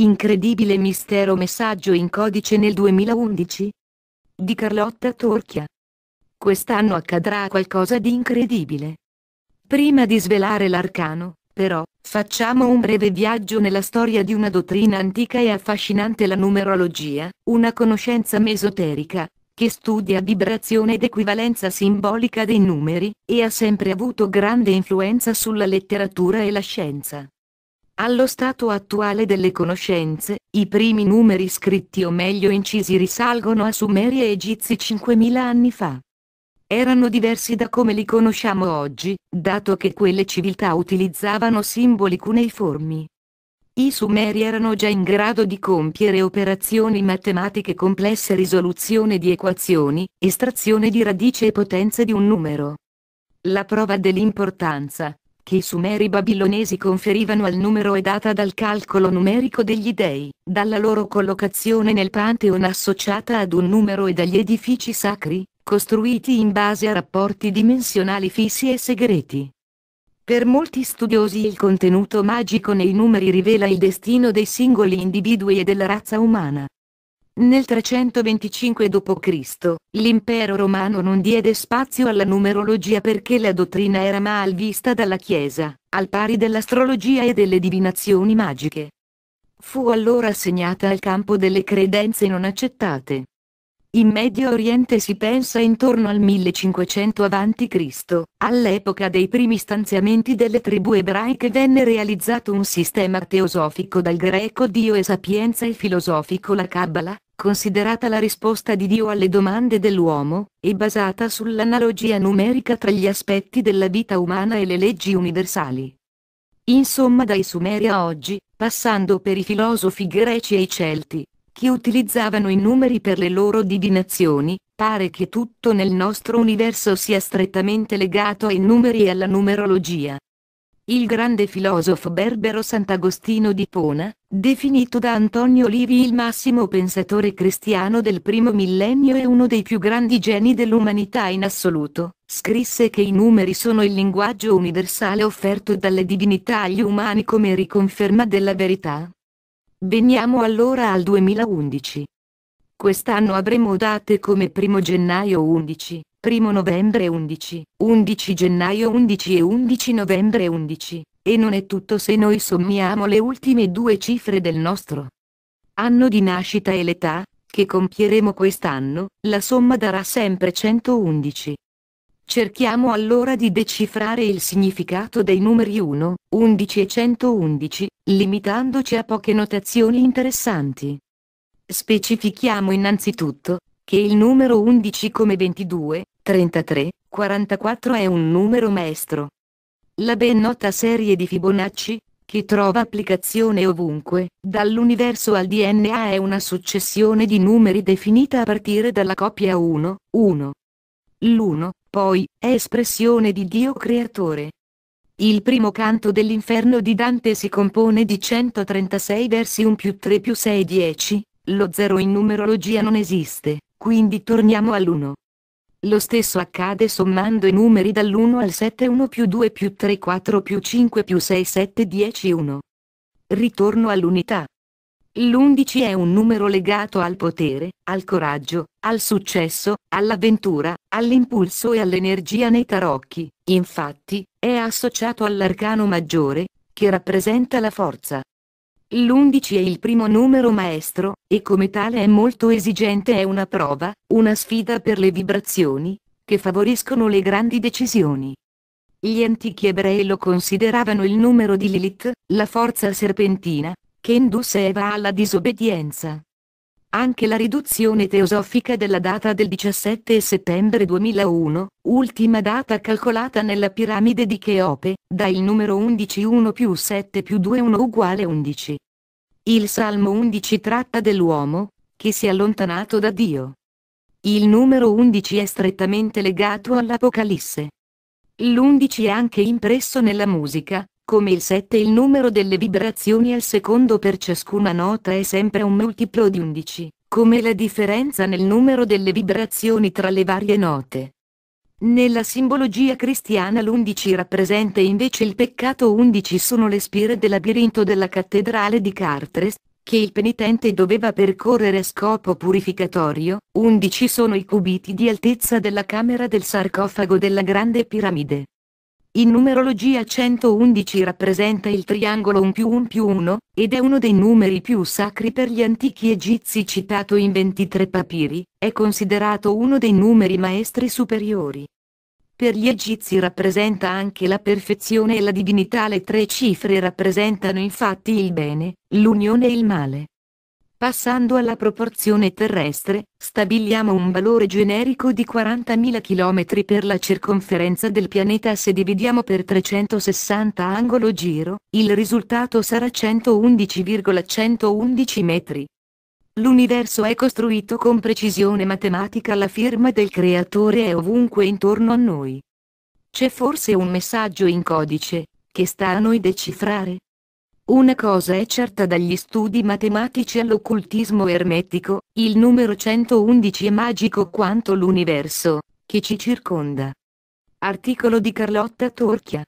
Incredibile mistero messaggio in codice nel 2011? Di Carlotta Torchia. Quest'anno accadrà qualcosa di incredibile. Prima di svelare l'arcano, però, facciamo un breve viaggio nella storia di una dottrina antica e affascinante la numerologia, una conoscenza mesoterica, che studia vibrazione ed equivalenza simbolica dei numeri, e ha sempre avuto grande influenza sulla letteratura e la scienza. Allo stato attuale delle conoscenze, i primi numeri scritti o meglio incisi risalgono a Sumeri e Egizi 5000 anni fa. Erano diversi da come li conosciamo oggi, dato che quelle civiltà utilizzavano simboli cuneiformi. I Sumeri erano già in grado di compiere operazioni matematiche complesse risoluzione di equazioni, estrazione di radice e potenze di un numero. La prova dell'importanza, che i sumeri babilonesi conferivano al numero è data dal calcolo numerico degli dei, dalla loro collocazione nel Pantheon associata ad un numero e dagli edifici sacri, costruiti in base a rapporti dimensionali fissi e segreti. Per molti studiosi il contenuto magico nei numeri rivela il destino dei singoli individui e della razza umana. Nel 325 d.C., l'impero romano non diede spazio alla numerologia perché la dottrina era mal vista dalla Chiesa, al pari dell'astrologia e delle divinazioni magiche. Fu allora assegnata al campo delle credenze non accettate. In Medio Oriente si pensa intorno al 1500 a.C., all'epoca dei primi stanziamenti delle tribù ebraiche venne realizzato un sistema teosofico dal greco Dio e sapienza e filosofico la Kabbalah, considerata la risposta di Dio alle domande dell'uomo, e basata sull'analogia numerica tra gli aspetti della vita umana e le leggi universali. Insomma dai Sumeri a oggi, passando per i filosofi greci e i Celti, che utilizzavano i numeri per le loro divinazioni, pare che tutto nel nostro universo sia strettamente legato ai numeri e alla numerologia il grande filosofo berbero Sant'Agostino di Pona, definito da Antonio Livi il massimo pensatore cristiano del primo millennio e uno dei più grandi geni dell'umanità in assoluto, scrisse che i numeri sono il linguaggio universale offerto dalle divinità agli umani come riconferma della verità. Veniamo allora al 2011. Quest'anno avremo date come 1 gennaio 11, 1 novembre 11, 11 gennaio 11 e 11 novembre 11, e non è tutto se noi sommiamo le ultime due cifre del nostro anno di nascita e l'età, che compieremo quest'anno, la somma darà sempre 111. Cerchiamo allora di decifrare il significato dei numeri 1, 11 e 111, limitandoci a poche notazioni interessanti. Specifichiamo innanzitutto, che il numero 11 come 22, 33, 44 è un numero maestro. La ben nota serie di Fibonacci, che trova applicazione ovunque, dall'universo al DNA è una successione di numeri definita a partire dalla coppia 1, 1. L'1, poi, è espressione di Dio creatore. Il primo canto dell'inferno di Dante si compone di 136 versi 1 più 3 più 6 10, lo 0 in numerologia non esiste. Quindi torniamo all'1. Lo stesso accade sommando i numeri dall'1 al 7 1 più 2 più 3 4 più 5 più 6 7 10 1. Ritorno all'unità. L'11 è un numero legato al potere, al coraggio, al successo, all'avventura, all'impulso e all'energia nei tarocchi, infatti, è associato all'arcano maggiore, che rappresenta la forza. L'11 è il primo numero maestro, e come tale è molto esigente è una prova, una sfida per le vibrazioni, che favoriscono le grandi decisioni. Gli antichi ebrei lo consideravano il numero di Lilith, la forza serpentina, che indusse Eva alla disobbedienza. Anche la riduzione teosofica della data del 17 settembre 2001, ultima data calcolata nella piramide di Cheope, dà il numero 11 1 più 7 più 2 1 uguale 11. Il Salmo 11 tratta dell'uomo, che si è allontanato da Dio. Il numero 11 è strettamente legato all'Apocalisse. L'11 è anche impresso nella musica, come il 7 il numero delle vibrazioni al secondo per ciascuna nota è sempre un multiplo di 11, come la differenza nel numero delle vibrazioni tra le varie note. Nella simbologia cristiana l'11 rappresenta invece il peccato 11 sono le spire del labirinto della cattedrale di Cartres, che il penitente doveva percorrere a scopo purificatorio, 11 sono i cubiti di altezza della camera del sarcofago della grande piramide. In numerologia 111 rappresenta il triangolo 1 più 1 più 1, ed è uno dei numeri più sacri per gli antichi egizi citato in 23 papiri, è considerato uno dei numeri maestri superiori. Per gli egizi rappresenta anche la perfezione e la divinità le tre cifre rappresentano infatti il bene, l'unione e il male. Passando alla proporzione terrestre, stabiliamo un valore generico di 40.000 km per la circonferenza del pianeta se dividiamo per 360 angolo giro, il risultato sarà 111,111 metri. L'universo è costruito con precisione matematica, la firma del creatore è ovunque intorno a noi. C'è forse un messaggio in codice, che sta a noi decifrare? Una cosa è certa dagli studi matematici all'occultismo ermetico, il numero 111 è magico quanto l'universo, che ci circonda. Articolo di Carlotta Torchia